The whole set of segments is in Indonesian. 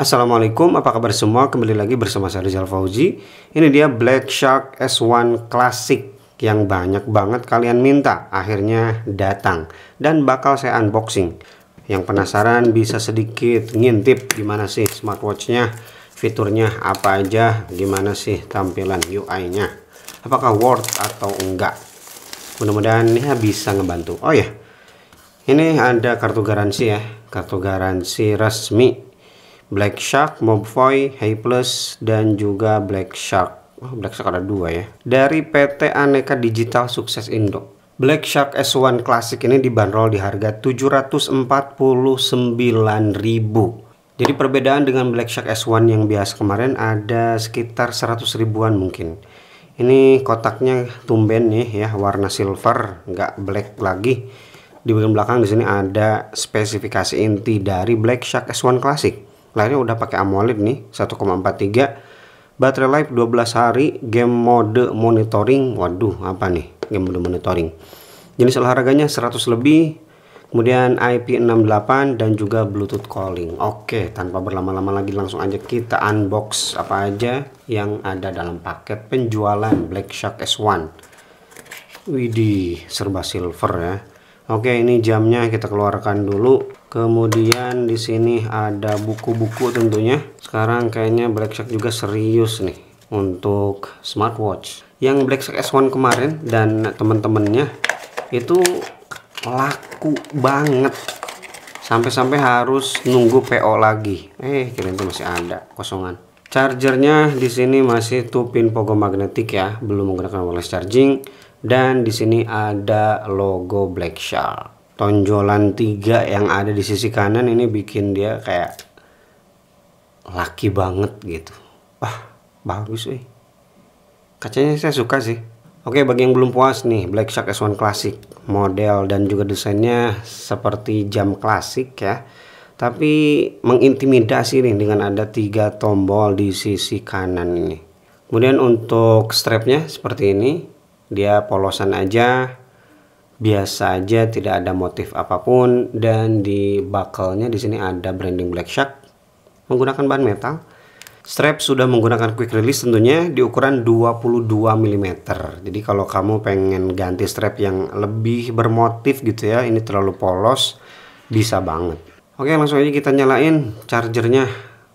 Assalamualaikum, apa kabar semua? Kembali lagi bersama saya Rizal Fauzi. Ini dia Black Shark S1 Classic yang banyak banget kalian minta. Akhirnya datang dan bakal saya unboxing. Yang penasaran bisa sedikit ngintip gimana sih smartwatchnya, fiturnya apa aja, gimana sih tampilan UI-nya. Apakah worth atau enggak? Mudah-mudahan ya bisa ngebantu. Oh ya, ini ada kartu garansi ya, kartu garansi resmi Black Shark, Mobvoi, Hey Plus, dan juga Black Shark. Oh, Black Shark ada dua ya. Dari PT Aneka Digital Sukses Indo. Black Shark S1 Classic ini dibanderol di harga 749.000. Jadi perbedaan dengan Black Shark S1 yang biasa kemarin ada sekitar 100 ribuan mungkin. Ini kotaknya tumben nih ya warna silver, nggak black lagi. Di bagian belakang di sini ada spesifikasi inti dari Black Shark S1 Classic layarnya udah pakai AMOLED nih 1,43 Baterai life 12 hari Game mode monitoring Waduh apa nih game mode monitoring Jenis olahraganya 100 lebih Kemudian IP68 dan juga Bluetooth calling Oke tanpa berlama-lama lagi langsung aja kita unbox apa aja yang ada dalam paket penjualan Black Shark S1 Widih serba silver ya Oke, ini jamnya kita keluarkan dulu. Kemudian di sini ada buku-buku tentunya. Sekarang kayaknya Black Shark juga serius nih untuk smartwatch. Yang Black Shark S1 kemarin dan teman-temannya itu laku banget sampai-sampai harus nunggu PO lagi. Eh, kirain itu masih ada kosongan. Chargernya di sini masih 2 pin pogo magnetik ya, belum menggunakan wireless charging dan di sini ada logo Black Shark. Tonjolan tiga yang ada di sisi kanan ini bikin dia kayak laki banget gitu. Wah, bagus sih. Kacanya saya suka sih. Oke, bagi yang belum puas nih, Black Shark S1 Classic. Model dan juga desainnya seperti jam klasik ya. Tapi mengintimidasi nih dengan ada tiga tombol di sisi kanan ini. Kemudian untuk strapnya seperti ini dia polosan aja biasa aja tidak ada motif apapun dan di buckle di sini ada branding Black Shark menggunakan bahan metal strap sudah menggunakan quick release tentunya di ukuran 22 mm jadi kalau kamu pengen ganti strap yang lebih bermotif gitu ya ini terlalu polos bisa banget oke langsung aja kita nyalain chargernya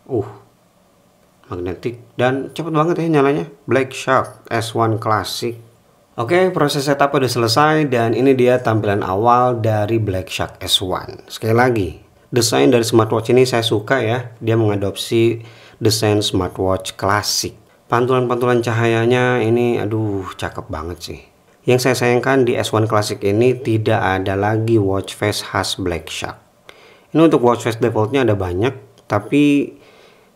uh magnetik dan cepet banget ya nyalanya Black Shark S1 Classic Oke, proses setup udah selesai dan ini dia tampilan awal dari Black Shark S1. Sekali lagi, desain dari smartwatch ini saya suka ya. Dia mengadopsi desain smartwatch klasik. Pantulan-pantulan cahayanya ini aduh cakep banget sih. Yang saya sayangkan di S1 klasik ini tidak ada lagi watch face khas Black Shark. Ini untuk watch face defaultnya ada banyak, tapi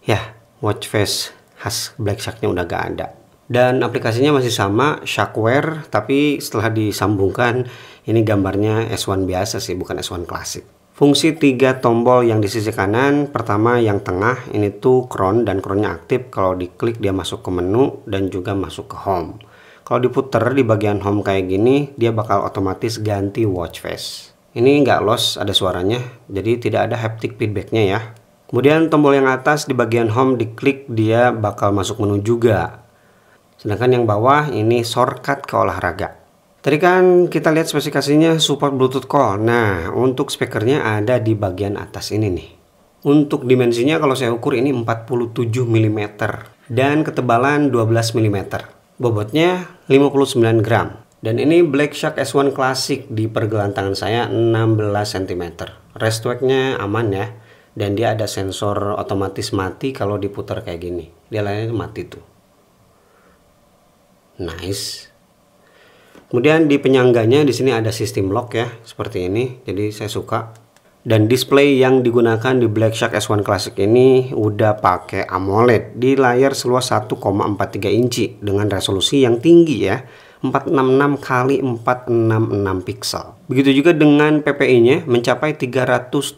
ya watch face khas Black Sharknya udah gak ada dan aplikasinya masih sama Shackware tapi setelah disambungkan ini gambarnya S1 biasa sih bukan S1 klasik fungsi tiga tombol yang di sisi kanan pertama yang tengah ini tuh cron dan cronnya aktif kalau diklik dia masuk ke menu dan juga masuk ke home kalau diputer di bagian home kayak gini dia bakal otomatis ganti watch face ini nggak los, ada suaranya jadi tidak ada haptic feedbacknya ya Kemudian tombol yang atas di bagian home diklik dia bakal masuk menu juga Sedangkan yang bawah ini shortcut ke olahraga. Tadi kan kita lihat spesifikasinya support Bluetooth call. Nah, untuk speakernya ada di bagian atas ini nih. Untuk dimensinya kalau saya ukur ini 47 mm dan ketebalan 12 mm. Bobotnya 59 gram. Dan ini Black Shark S1 klasik di pergelangan tangan saya 16 cm. Restwagnya aman ya. Dan dia ada sensor otomatis mati kalau diputar kayak gini. Dia lainnya mati tuh nice kemudian di penyangganya di sini ada sistem lock ya seperti ini jadi saya suka dan display yang digunakan di Black Shark S1 Classic ini udah pakai AMOLED di layar seluas 1,43 inci dengan resolusi yang tinggi ya 466 kali 466 pixel. Begitu juga dengan PPI-nya mencapai 326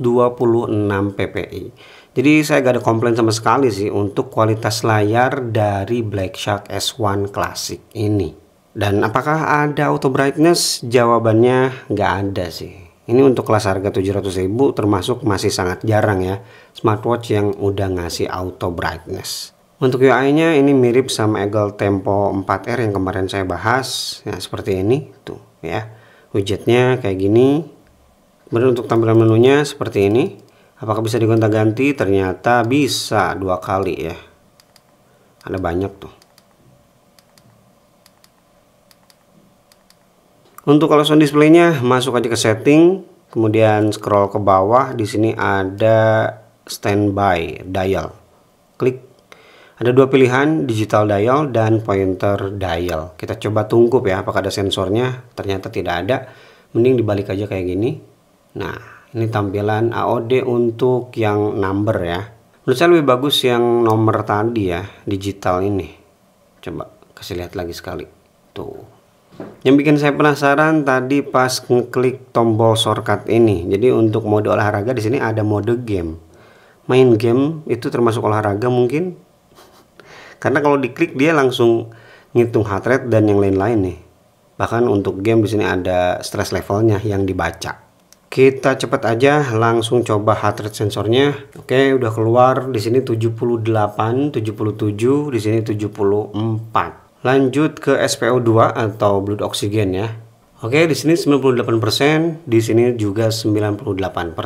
PPI. Jadi saya gak ada komplain sama sekali sih untuk kualitas layar dari Black Shark S1 Classic ini. Dan apakah ada auto brightness? Jawabannya gak ada sih. Ini untuk kelas harga ribu termasuk masih sangat jarang ya smartwatch yang udah ngasih auto brightness. Untuk UI-nya ini mirip sama Eagle Tempo 4R yang kemarin saya bahas. Ya, seperti ini tuh ya. Widgetnya kayak gini. Kemudian untuk tampilan menunya seperti ini Apakah bisa digonta-ganti? Ternyata bisa dua kali ya. Ada banyak tuh. Untuk kalau sound displaynya masuk aja ke setting, kemudian scroll ke bawah. Di sini ada standby dial. Klik. Ada dua pilihan, digital dial dan pointer dial. Kita coba tungkup ya, apakah ada sensornya? Ternyata tidak ada. Mending dibalik aja kayak gini. Nah, ini tampilan AOD untuk yang number ya menurut saya lebih bagus yang nomor tadi ya digital ini coba kasih lihat lagi sekali tuh yang bikin saya penasaran tadi pas ngeklik tombol shortcut ini. Jadi untuk mode olahraga di sini ada mode game. Main game itu termasuk olahraga mungkin? Karena kalau diklik dia langsung ngitung heart rate dan yang lain-lain nih. Bahkan untuk game di sini ada stress levelnya yang dibaca kita cepat aja langsung coba heart rate sensornya oke udah keluar di sini 78 77 di sini 74 lanjut ke SPO2 atau blood oxygen ya Oke, di sini 98%, di sini juga 98%.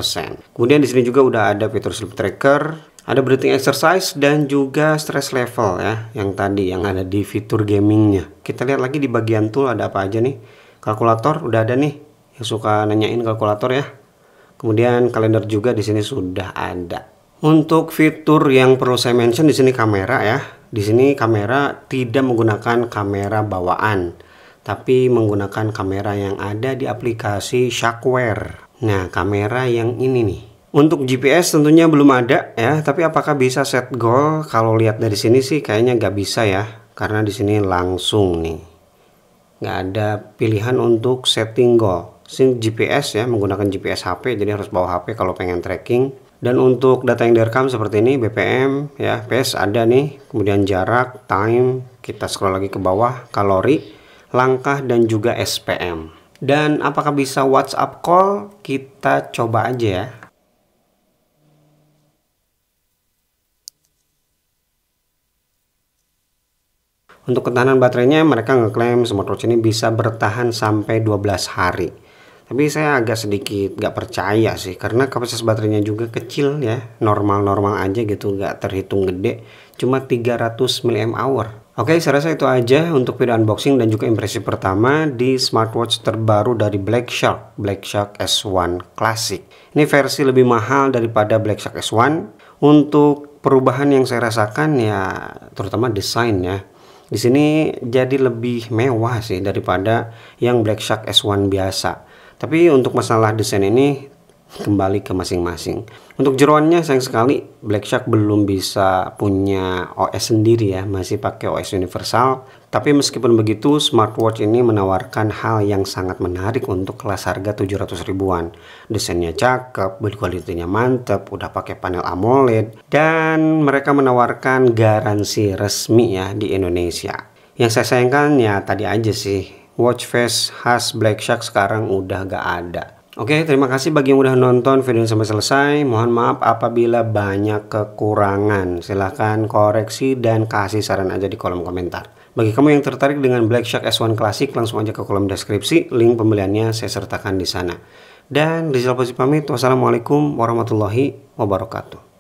Kemudian di sini juga udah ada fitur sleep tracker, ada breathing exercise dan juga stress level ya, yang tadi yang ada di fitur gamingnya. Kita lihat lagi di bagian tool ada apa aja nih. Kalkulator udah ada nih yang suka nanyain kalkulator ya. Kemudian kalender juga di sini sudah ada. Untuk fitur yang perlu saya mention di sini kamera ya. Di sini kamera tidak menggunakan kamera bawaan, tapi menggunakan kamera yang ada di aplikasi Sharkware. Nah, kamera yang ini nih. Untuk GPS tentunya belum ada ya, tapi apakah bisa set goal? Kalau lihat dari sini sih kayaknya nggak bisa ya, karena di sini langsung nih. Nggak ada pilihan untuk setting goal sin GPS ya menggunakan GPS HP jadi harus bawa HP kalau pengen tracking dan untuk data yang direkam seperti ini BPM ya PS ada nih kemudian jarak time kita scroll lagi ke bawah kalori langkah dan juga SPM dan apakah bisa WhatsApp call kita coba aja ya Untuk ketahanan baterainya, mereka ngeklaim smartwatch ini bisa bertahan sampai 12 hari tapi saya agak sedikit nggak percaya sih karena kapasitas baterainya juga kecil ya normal-normal aja gitu nggak terhitung gede cuma 300 mAh Oke, saya rasa itu aja untuk video unboxing dan juga impresi pertama di smartwatch terbaru dari Black Shark, Black Shark S1 Classic. Ini versi lebih mahal daripada Black Shark S1. Untuk perubahan yang saya rasakan ya terutama desainnya. Di sini jadi lebih mewah sih daripada yang Black Shark S1 biasa. Tapi untuk masalah desain ini kembali ke masing-masing. Untuk jeroannya sayang sekali Black Shark belum bisa punya OS sendiri ya, masih pakai OS universal. Tapi meskipun begitu, smartwatch ini menawarkan hal yang sangat menarik untuk kelas harga 700 ribuan. Desainnya cakep, build mantep, udah pakai panel AMOLED, dan mereka menawarkan garansi resmi ya di Indonesia. Yang saya sayangkan ya tadi aja sih, watch face khas Black Shark sekarang udah gak ada. Oke, terima kasih bagi yang udah nonton video sampai selesai. Mohon maaf apabila banyak kekurangan. Silahkan koreksi dan kasih saran aja di kolom komentar. Bagi kamu yang tertarik dengan Black Shark S1 Classic, langsung aja ke kolom deskripsi. Link pembeliannya saya sertakan di sana. Dan Rizal Pozzi pamit. Wassalamualaikum warahmatullahi wabarakatuh.